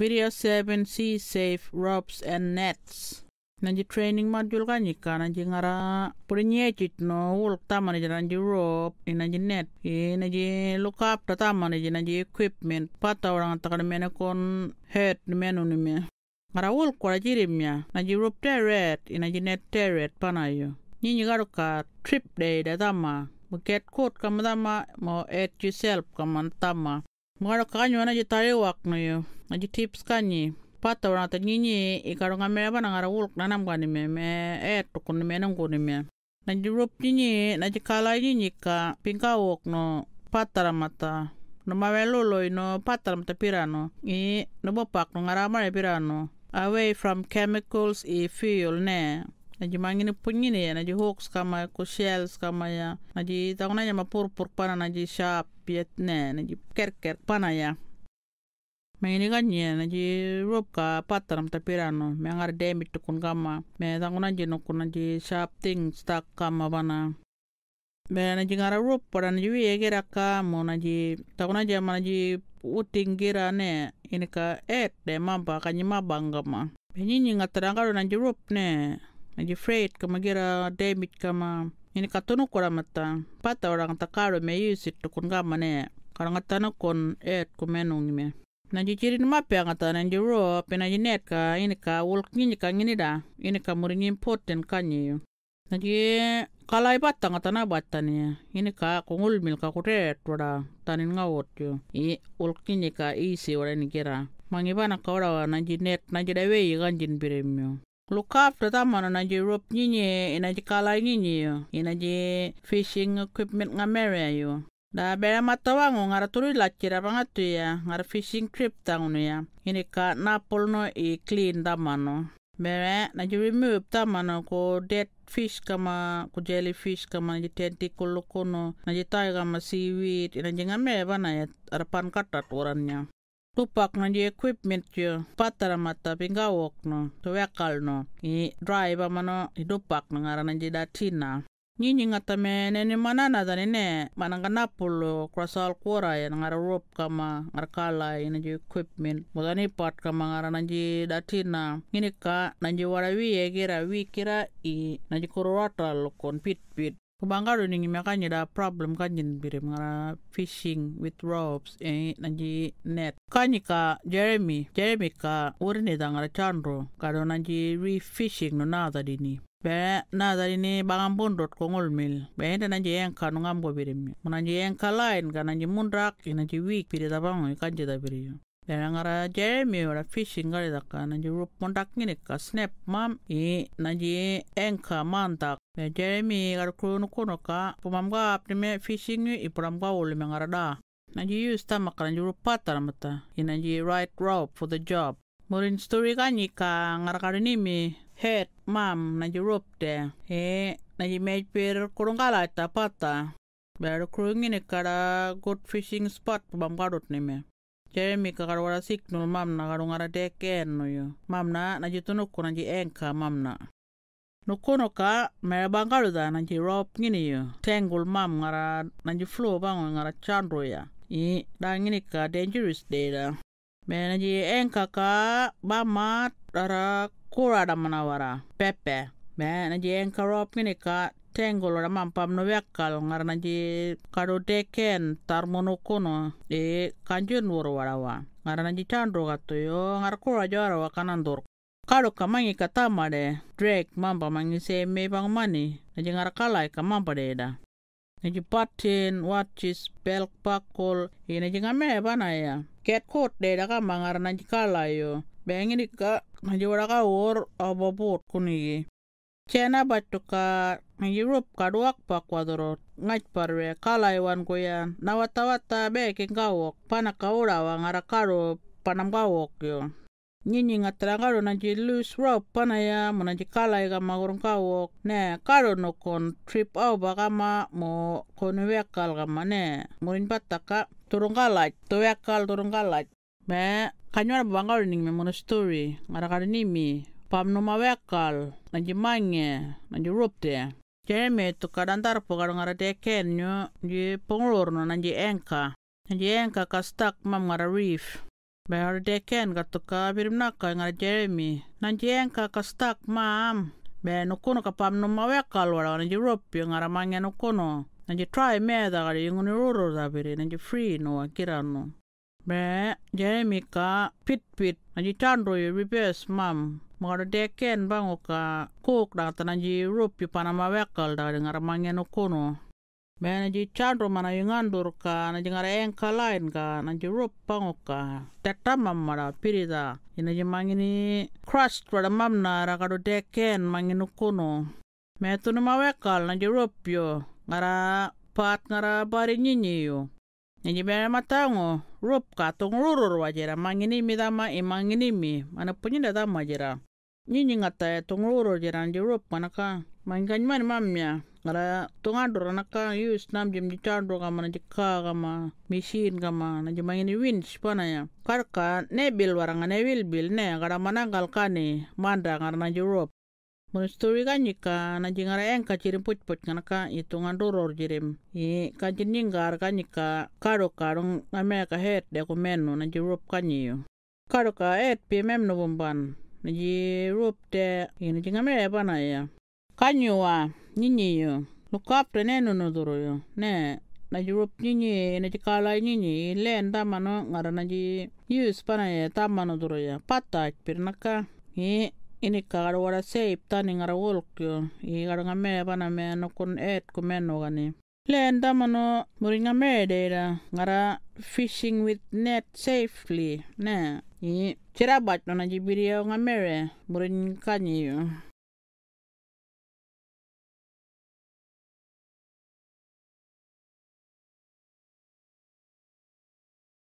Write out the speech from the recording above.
Video 7 c Safe Ropes and Nets. Nanti training module kan jika nanti ngara punya cit no ulk taman aja nanti rope ini nanti net ini nanti look up tama aja nanti equipment pata orang takar mana kon head menu ni me ngara kura jirim jirimnya nanti rope teret ini nanti net teret panayo ini juga ka trip day datama Buket code kamu tama mau add yourself kamu tama ngora kanyo na ji tariwak no yo na ji tips kanyi pata wana ta nyinyi ikaro eh, nga mera na ngara wulk na nam gani kan Me e tukun ni menang me na ji rup nyinyi na kalai nyinyi ka pinka wok no pata ramata no mawe loy no pata ramata pirano i no bopak ngara pirano away from chemicals i eh, fuel ne naji mangini punyini ya naji hook kama ya, shells kama ya naji tauna pur pur pana naji sharp yet ne naji kerker pana ya kan ya, naji rope ka pataram tapirano me ngar damage tukun kama me na naji nukun naji sharp thing stuck kama pana me naji ngara rope pada naji wi kira ka mo naji tanguna jama naji uting kira ne ini ka et de mamba kanyi kama. Benyi nyi ngatarang karo naji rope ne aji freight kama gira damage kama ini katunu kura mata pata orang takaro me yusit tukun kama ne karangata kon et kumenung me na jijirin mape angata na jiro pena jinet ka ini ka wulk ngini ka ngini da ini ka muringin poten kanyi yu. Naji kalai pata ngata na batta ni ini ka kongul mil ka kuret wada tanin ngawot yo i wulk ngini ka isi wada ni gira mangibana ka wada na net na jidawe ikan jin Lukaf da tama na naji rope nyinyi inaji kala nyinyi yo. Inaji fishing equipment ngamere ya yo. Da bera matawango ngara turi lacira bangatu ya ngara fishing trip tangunu ya. Ini ka napol no i clean tamano. Bera naji remove tamano ko dead fish kama ku jellyfish kama naji tentacle kono naji tai kama seaweed inaji ngamere bana ya arpan katat warannya. Tupak na di equipment yo patara mata pinga wok no to wekal no i drive mano i tupak na ngara na jida tina nyinyi ngata me neni manana tani ne mananga napulo krasal kura ya ngara rope kama ngara kala ya na equipment, equipment mudani part kama ngara na ji datina ngini ka na wara warawi ya gira wi kira i na ji lokon pit pit kubanga runinga ka ada problem ka nyin birim ngara fishing with ropes eh, nanji net kanyi ka jeremy jeremy ka urine da ngara chandro kado do nanji fishing no nada dini be nada dini bangam bondot ko ngol mil be enda nanji yang ka ngam go birim nanji yang ka line ka nanji mundrak nanji week pire tapang, bango ka jeda birim Benangara je ora fishing gari daka nanti rupon dak ngini ka snap mam i nanti enka mantak me jeremy ngara kru nukuno ka pumam ga apnime fishing i puram ga uli mengara da nanti use ta maka nanti rupata ramata i nanti right rope for the job murin story ga nika ngara kari nimi head mam nanti rup de e nanti mejpir kurung kala ita pata Baru kru ngini kara good fishing spot pumam ga dot nimi Jeremy kagarwara signal mamna karungara deken no yo. Mamna na jutunukku naji enka mamna. Nukunuka mere bangaruda naji rob gini yo. Tenggul mam ngara naji flu bangun ngara chandro ya. I gini ka dangerous da. Mere naji enka ka bama dara kura da manawara. Pepe. Mere naji enka rob gini ka tengo lo mampam pam no vekkal ngarna ji kado teken tar monokono e kanjo nuru warawa ngarna ji chandro gato yo ngar kura jara wa kanandor kado kamangi katama de drake mamba mangi se me bang mani na ji ngar kalai kamamba de da na ji patin watches belk pakol e na ji ngame bana ya ket kot de da kamang ngarna ji kalai yo bengi ni ka na ji ka wor ababot kunigi Cena batuka Europe kaduakpa kuadorot ngait parwe kalaiwan kuyan nawatawata bekin kawok panaka urawa ngarakaro panam kawok yo nyinyi ngatragaro naji loose rope panaya mo naji kalai kama gorong kawok ne karo no kon trip au bagama mo kon wekal kama ne ngurin pataka turung kalai to wekal turung kalai me kanyar bangaro ning me mono story ngarakaro nimi pam no mawekal naji mange naji rope te Jeremy po kadang ngara deken nyo di penglur no nanji engka. Nanji engka ka stuck mam ngara reef. Behar deken ka tuka birim naka ngara Jeremy. Nanji engka ka stuck mam. Be nukuno ka pam no mawekal wara nanji rope ngara mangya nukuno. Nanji try meda di nguni ruru zabiri nanji free no no Be Jeremy ka pit pit nanji chandro yo reverse mam. Mengadu deken bangoka oka kuk dah tanah ji rup yu panama wekal dah dengar mangen okono. Mena ji chandro mana yu ngandur ka na jengar engka lain ka na ji rup bang oka Tekta mamma dah piri Ina ji mangini crushed pada mamna rakadu deken mangen ukono. tu nama wekal na ji rup yu. Ngara pat ngara bari nyinyi yu. Nyanyi bera matango, rup ka tong rurur wajera mangini mi dama e ni mi, mana punya dama wajera. Nini ngata ya, tongloro jaran di Europe manaka mainkan mana mamnya ngara tonga dora naka yus nam jam di chando kama na jika kama mesin kama na jamain ini win sipana ya karka nebil waranga wil bil ne ngara mana galkani manda ngara na Europe Menusturi kan jika na jingara yang jirim put put kan ka hitungan doror jirim. I kajin jinggar kan jika karo karung ngame head dokumen na Europe kan iyo. Karo ka et pimem ji rup te yin ji ngam re ba na ya kanyua nyu wa ni ni yo nu nu du yo ne na ji rup ni ni ne ji ka la ni ni le nda ma no nga ra na ji yu pa na ya tamano ma nu du ro ya pa ta ik pir na ka ini e, ka ga ra wa ra se ip nga ra wol i e, ga ra ngam na me no kun et ku me no ga ni Lenda mano muringa mördera ngara fishing with net safely ne i chirabat no na jibiria nga mere murin kanyi